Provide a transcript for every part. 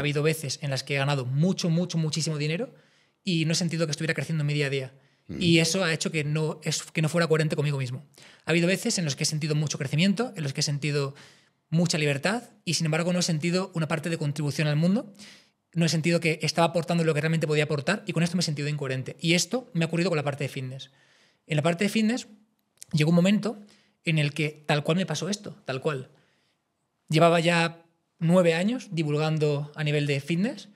Ha habido veces en las que he ganado mucho, mucho, muchísimo dinero y no he sentido que estuviera creciendo en mi día a día. Y eso ha hecho que no, que no fuera coherente conmigo mismo. Ha habido veces en las que he sentido mucho crecimiento, en los que he sentido mucha libertad y sin embargo no he sentido una parte de contribución al mundo, no he sentido que estaba aportando lo que realmente podía aportar y con esto me he sentido incoherente. Y esto me ha ocurrido con la parte de fitness. En la parte de fitness llegó un momento en el que tal cual me pasó esto, tal cual. Llevaba ya nueve años divulgando a nivel de fitness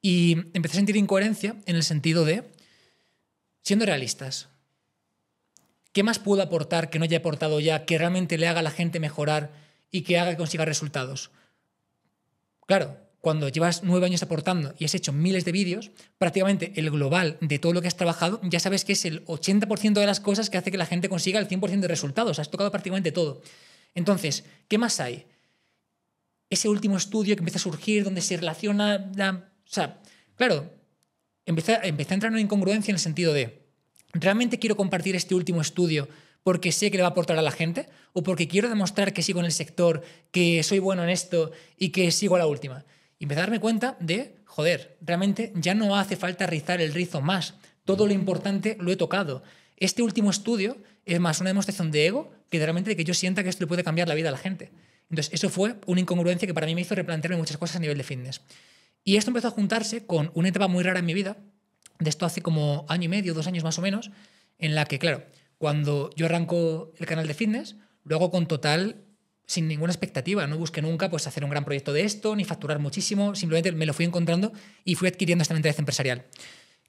y empecé a sentir incoherencia en el sentido de, siendo realistas, ¿qué más puedo aportar que no haya aportado ya, que realmente le haga a la gente mejorar y que haga que consiga resultados? Claro, cuando llevas nueve años aportando y has hecho miles de vídeos, prácticamente el global de todo lo que has trabajado, ya sabes que es el 80% de las cosas que hace que la gente consiga el 100% de resultados. Has tocado prácticamente todo. Entonces, ¿qué más hay? ese último estudio que empieza a surgir, donde se relaciona O sea, claro, empecé a entrar una incongruencia en el sentido de, ¿realmente quiero compartir este último estudio porque sé que le va a aportar a la gente? ¿O porque quiero demostrar que sigo en el sector, que soy bueno en esto y que sigo a la última? Y empecé a darme cuenta de, joder, realmente ya no hace falta rizar el rizo más. Todo lo importante lo he tocado. Este último estudio es más una demostración de ego que realmente de que yo sienta que esto le puede cambiar la vida a la gente. Entonces, eso fue una incongruencia que para mí me hizo replantearme muchas cosas a nivel de fitness. Y esto empezó a juntarse con una etapa muy rara en mi vida, de esto hace como año y medio, dos años más o menos, en la que, claro, cuando yo arranco el canal de fitness, luego con total, sin ninguna expectativa. No busqué nunca pues, hacer un gran proyecto de esto, ni facturar muchísimo. Simplemente me lo fui encontrando y fui adquiriendo esta mentalidad empresarial.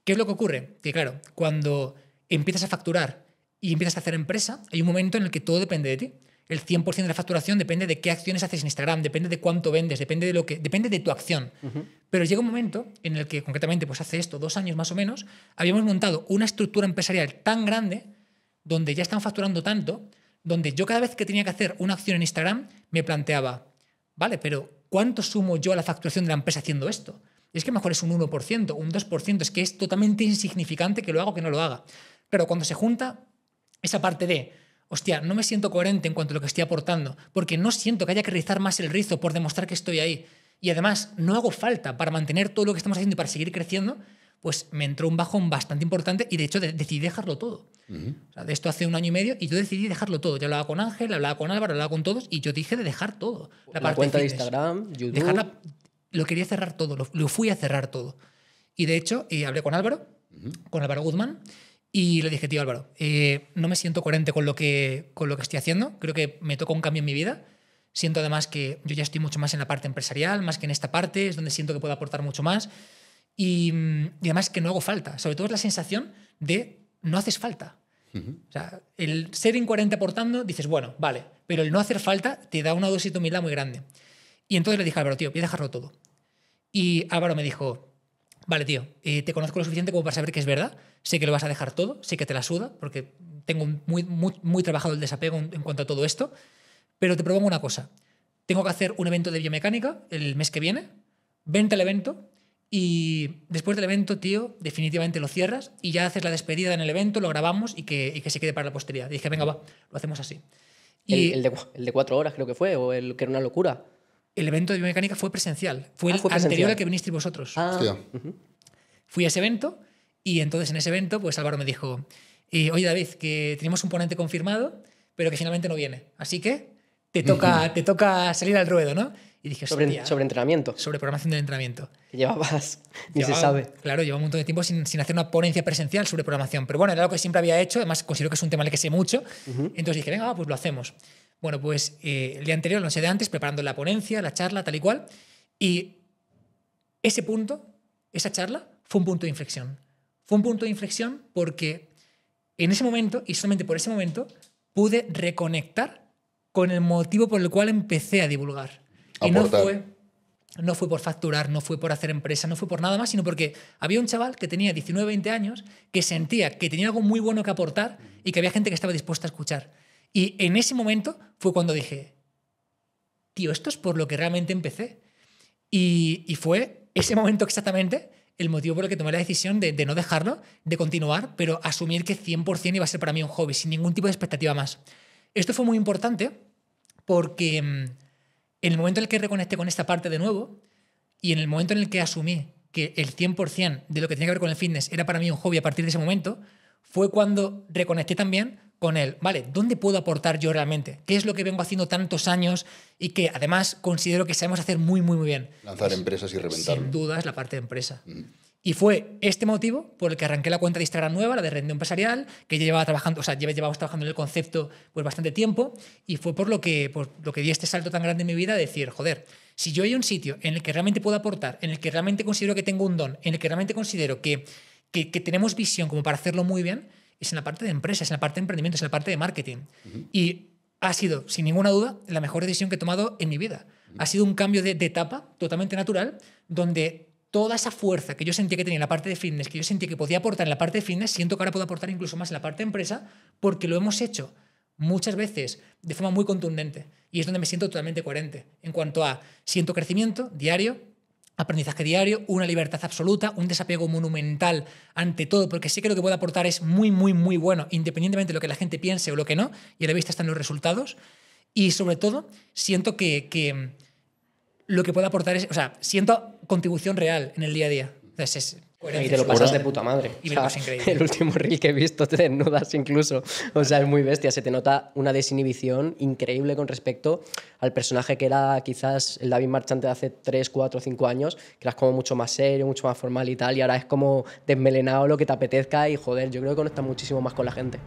¿Qué es lo que ocurre? Que, claro, cuando empiezas a facturar y empiezas a hacer empresa, hay un momento en el que todo depende de ti el 100% de la facturación depende de qué acciones haces en Instagram, depende de cuánto vendes, depende de, lo que, depende de tu acción. Pero llega un momento en el que, concretamente, pues hace esto, dos años más o menos, habíamos montado una estructura empresarial tan grande, donde ya están facturando tanto, donde yo cada vez que tenía que hacer una acción en Instagram, me planteaba, vale, pero ¿cuánto sumo yo a la facturación de la empresa haciendo esto? Es que mejor es un 1%, un 2%, es que es totalmente insignificante que lo haga o que no lo haga. Pero cuando se junta esa parte de hostia, no me siento coherente en cuanto a lo que estoy aportando, porque no siento que haya que rizar más el rizo por demostrar que estoy ahí. Y además, no hago falta para mantener todo lo que estamos haciendo y para seguir creciendo, pues me entró un bajón bastante importante y de hecho decidí dejarlo todo. o sea, de esto hace un año y medio y yo decidí dejarlo todo. Yo hablaba con Ángel, hablaba con Álvaro, hablaba con todos y yo dije de dejar todo. La, parte cuenta de, Instagram, YouTube. lo quería cerrar todo, lo, fui a cerrar todo. Y de hecho, y eh, hablé con Álvaro, con Álvaro Guzmán, y le dije, tío Álvaro, eh, no me siento coherente con lo, que, con lo que estoy haciendo, creo que me toca un cambio en mi vida. Siento además que yo ya estoy mucho más en la parte empresarial, más que en esta parte, es donde siento que puedo aportar mucho más. Y, además que no hago falta, sobre todo es la sensación de no haces falta. O sea, el ser incoherente aportando, dices, bueno, vale, pero el no hacer falta te da una dosis de humildad muy grande. Y entonces le dije, Álvaro, tío, voy a dejarlo todo. Y Álvaro me dijo, Vale, tío, eh, te conozco lo suficiente como para saber que es verdad, sé que lo vas a dejar todo, sé que te la suda, porque tengo muy, muy, trabajado el desapego en, cuanto a todo esto, pero te propongo una cosa, tengo que hacer un evento de biomecánica el mes que viene, vente al evento y después del evento, tío, definitivamente lo cierras y ya haces la despedida en el evento, lo grabamos y que, y que se quede para la posteridad. Y dije, venga, va, lo hacemos así. Y el, de, el de cuatro horas creo que fue, o el que era una locura el evento de biomecánica fue presencial. Fue ah, el anterior al que vinisteis vosotros. Ah, Fui a ese evento y entonces en ese evento, pues Álvaro me dijo, y eh, oye David, que tenemos un ponente confirmado, pero que finalmente no viene. Así que te toca, te toca salir al ruedo, ¿no? Y dije, sobre, sobre entrenamiento. Sobre programación de entrenamiento. Llevabas, ni se sabe. Claro, llevaba un montón de tiempo sin, hacer una ponencia presencial sobre programación. Pero bueno, era algo que siempre había hecho. Además, considero que es un tema en que sé mucho. Entonces dije, venga, pues lo hacemos. Bueno, pues eh, el día anterior, no sé de antes, preparando la ponencia, la charla, tal y cual. Y ese punto, esa charla, fue un punto de inflexión. Fue un punto de inflexión porque en ese momento, y solamente por ese momento, pude reconectar con el motivo por el cual empecé a divulgar. Y no fue, no fue por facturar, no fue por hacer empresa, no fue por nada más, sino porque había un chaval que tenía 19, 20 años que sentía que tenía algo muy bueno que aportar y que había gente que estaba dispuesta a escuchar. Y en ese momento fue cuando dije, tío, esto es por lo que realmente empecé. Y, fue ese momento exactamente el motivo por el que tomé la decisión de, de no dejarlo, de continuar, pero asumir que 100% iba a ser para mí un hobby, sin ningún tipo de expectativa más. Esto fue muy importante porque mm, en el momento en el que reconecté con esta parte de nuevo y en el momento en el que asumí que el 100% de lo que tenía que ver con el fitness era para mí un hobby a partir de ese momento, fue cuando reconecté también con él, vale, ¿dónde puedo aportar yo realmente? ¿Qué es lo que vengo haciendo tantos años y que además considero que sabemos hacer muy, muy, muy bien? Lanzar pues, empresas y reventar. Sin duda es la parte de empresa. Y fue este motivo por el que arranqué la cuenta de Instagram nueva, la de Rende Empresarial, que ya llevaba trabajando, o sea, llevábamos trabajando en el concepto pues bastante tiempo, y fue por lo que, por lo que di este salto tan grande en mi vida de decir, joder, si yo hay un sitio en el que realmente puedo aportar, en el que realmente considero que tengo un don, en el que realmente considero que, que, que tenemos visión como para hacerlo muy bien, es en la parte de empresas, en la parte de emprendimiento, es en la parte de marketing. Y ha sido, sin ninguna duda, la mejor decisión que he tomado en mi vida. Ha sido un cambio de, de, etapa totalmente natural, donde toda esa fuerza que yo sentía que tenía en la parte de fitness, que yo sentía que podía aportar en la parte de fitness, siento que ahora puedo aportar incluso más en la parte de empresa, porque lo hemos hecho muchas veces de forma muy contundente. Y es donde me siento totalmente coherente en cuanto a siento crecimiento diario, aprendizaje diario, una libertad absoluta, un desapego monumental ante todo, porque sé que lo que puede aportar es muy, muy, muy bueno, independientemente de lo que la gente piense o lo que no, y a la vista están los resultados. Y sobre todo, siento que, lo que puedo aportar es, o sea, siento contribución real en el día a día. Entonces, es, y te lo pasas de puta madre. Y o sea, increíble. El último reel que he visto te desnudas incluso. O sea, es muy bestia. Se te nota una desinhibición increíble con respecto al personaje que era quizás el David Marchante de hace 3, 4, 5 años, que eras como mucho más serio, mucho más formal y tal. Y ahora es como desmelenado lo que te apetezca y joder, yo creo que conectas muchísimo más con la gente.